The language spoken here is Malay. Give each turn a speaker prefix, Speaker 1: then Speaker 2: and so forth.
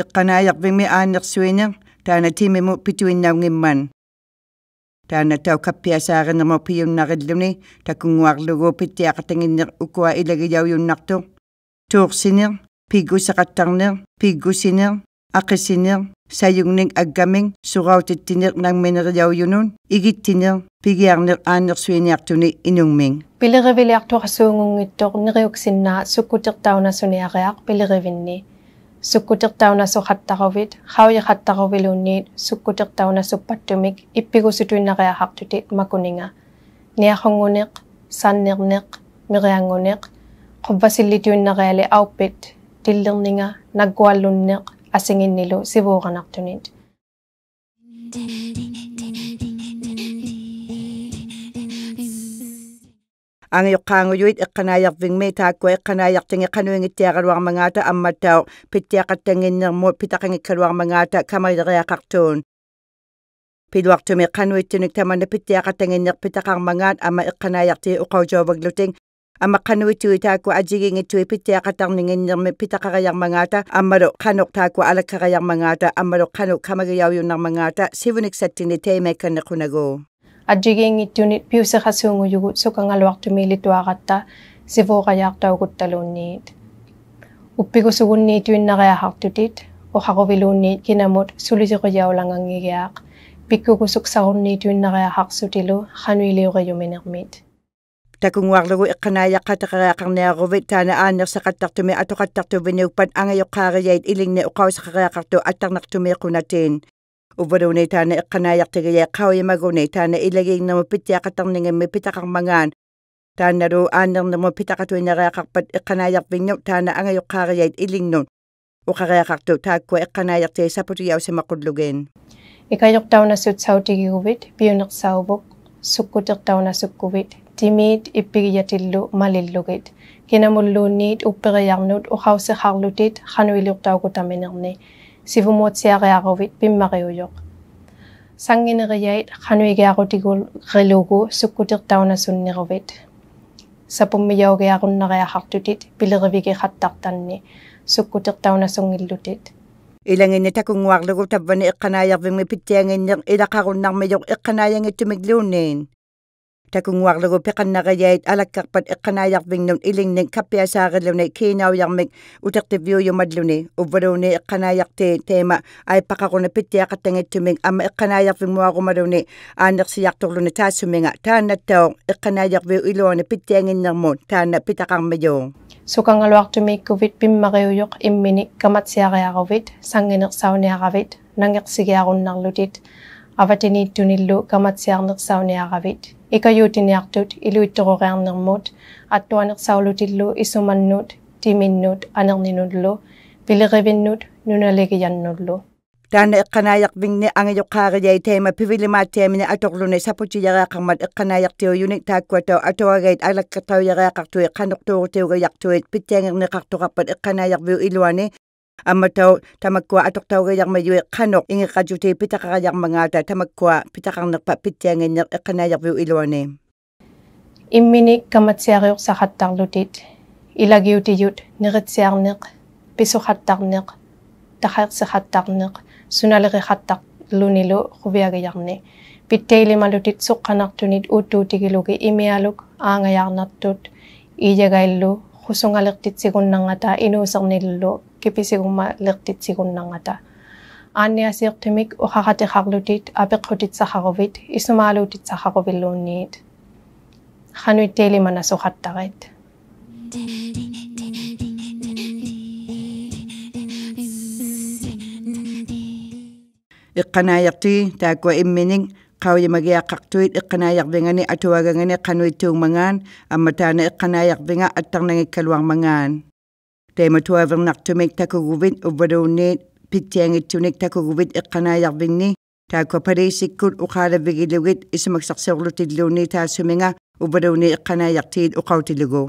Speaker 1: иққанаяқвигми аанерсуинер таана тимиму питуиннаунгимман таана тау каппиасааринермо пиуннариллуни такунгуарлугуу питтиақатангиннер укуа илагияуюннарту туурсинер пиггусеқаттарнер пиггусинер ақисинер sayungning aggaming surautittiniq nangmineriyaw yunun igittineq pigiarneq aannersuiniaqtuni inungming
Speaker 2: pilerivileartuarsuungungittoq neriuksinnaa sukkutertaunasuniariaq pilerivinni sukkutertaunasuqattarovit qauiqattaroviluunniit sukkutertaunasupattumik ippigusutuinariahaqtuti makuninga niaqunguneq sannerneq mirianguneq quvvasillituinnariali auppit tillerninga nagguallunneq asiiiu
Speaker 1: vġanauniaŋyuqaanguyuit iqqanayaġvingmi taatkua iqqanayaqtigi qanuigittiaġaruaġmangata ammattauq pittiaqataginniġmu pitaqagikkaruaġmangata kamayaġyaqaqtuun piduaqtumi qanuittunik tamana pitiaqataginnik pitaqaġmangat ama iqqanayaqti uqauyuvagluting ama kanui tui taku ajigingi tui piti akatarningin nirmi pita kagayang mangata amaro kanok taku ala kagayang mangata amaro kanok kamagayaw yun ng mangata sivunik satini teime kanikunago.
Speaker 2: Ajigingi tunit piusa kasungu yugut sukang alwak tumilituakata sivu kayak taugut talunit. Upikusugunit yun nagayahaktutit o hakovilunit kinamot sulisikoyaw lang ang ngigiyak. Pikukusok sa unit yun nagayahak sutilo kanuiliw kayo minakmit.
Speaker 1: takunguarlugu iqqanaayaqqatiqeriaqarniaruvit taana aannersiqattartumi atuqattartuvinuuppat angayuqqaariyait ilingni uqausiqeriaqartu attarnartumiiqunatiin uvvaluunii taana iqqanaayaqtigiyai qauyimaguni taana ilagiignermu pittiaqattarningimmi pitaqarmangaan таанналу ааннернэрму питақатуинериақарпат иққанаайарвинну таана ангаюққаариат илиннут уқариақарту тааккуа иққанаайартии сапутиаусимақуллугин икайоқтауна сут саутигигувит
Speaker 2: пионерсаувук суккутертауна суккувит timid e pigiatillo malilloget. Kena mullo nit u pereyarnut u hause harlutit hanu ilur taugu tamenerne. Si vu motzi a rearovit bim mare uyok. Sangin reyait hanu ige arotigul relugu sukutir tauna sun nirovit. Sapum miyauge
Speaker 1: arun nare a hartutit bilirvige hattartanne sukutir tauna sun illutit. Ilanginitakun warlugu tabbani iqqanayag vimipitiangin nir ilakarun narmiyok iqqanayangitumigluunin. takunguarlugu peqannaqiyait alakkarpat eqqanaayarvinnun ilinnin kappiasaarilluni kiinaujarmik utertivyuyumalluni uvvaluuni eqqanaayartii teema aippaqaruna pittiaqattangittumik amma eqqanaayarvimuarumaluni aannersiyarturluni taassumiga taannattau eqqanaayarviu iluani pittiangiññermun taanna pitaqarmiyu sukangaluartumik kuvit pimmariujoq immini kamatsiariaruvit
Speaker 2: sanginersauniaravit nangeqsigiarunnarlutit avateniittunillu kamatsiarnersauniaravit ka jo din jatut i lu drorenner mod, a do aner saulo dillo i so man not, di min not aner ni nolo, vile revin not nun
Speaker 1: a lege jan nolo. Dan e kanaak vingne an jo kar jei tema pivili ma temine a tolo ne sapo ti jare kan mat e kanaak teo unik ta kwato a to agait alak kato jare kartu e kanok to teo ga jaktu e pitenger ne kartu rapat e kanaak vio iluane amatau tamakua atok tau ga yang mayu e kanok ingi kajuti pitaka ga yang mangata tamakua pitaka nak pa pitiang ngi e kana yak bu ilone imini kamat siaruk sa khattar
Speaker 2: lutit ilagi uti yut nirit siarnik pisu khattar nik takhak sa khattar nik sunale ga khattar lunilo khubia ga yakne pitteli malutit sukkanak tunit utu tigiluki imialuk anga yarnattut ijagailu khusungalik titsigun nangata inusarnillu kipi siguma lektit sigun nangata. Anya siqtimik uxaqati xaqlutit apiqhutit saxaqovit isumaalutit saxaqovilluunniit. Xanuit teelimana suxattaqit.
Speaker 1: iqqanaayaqtii taakua imminig qawiyamagiaqaqtuit iqqanaayaqvingani atuagangani qanuittuugmangaan ammataana iqqanaayaqvinga attarnangikkaluarmangaan тайматуавэрнартумик такугувит уввалуунниит питтиангитсуник такугувит икканааярвинни тааккапалиисиккут уқаалавигилугит исмаксарсиорлутиллуунни таасуминга уввалуунни икканааяртигит уқаутилугу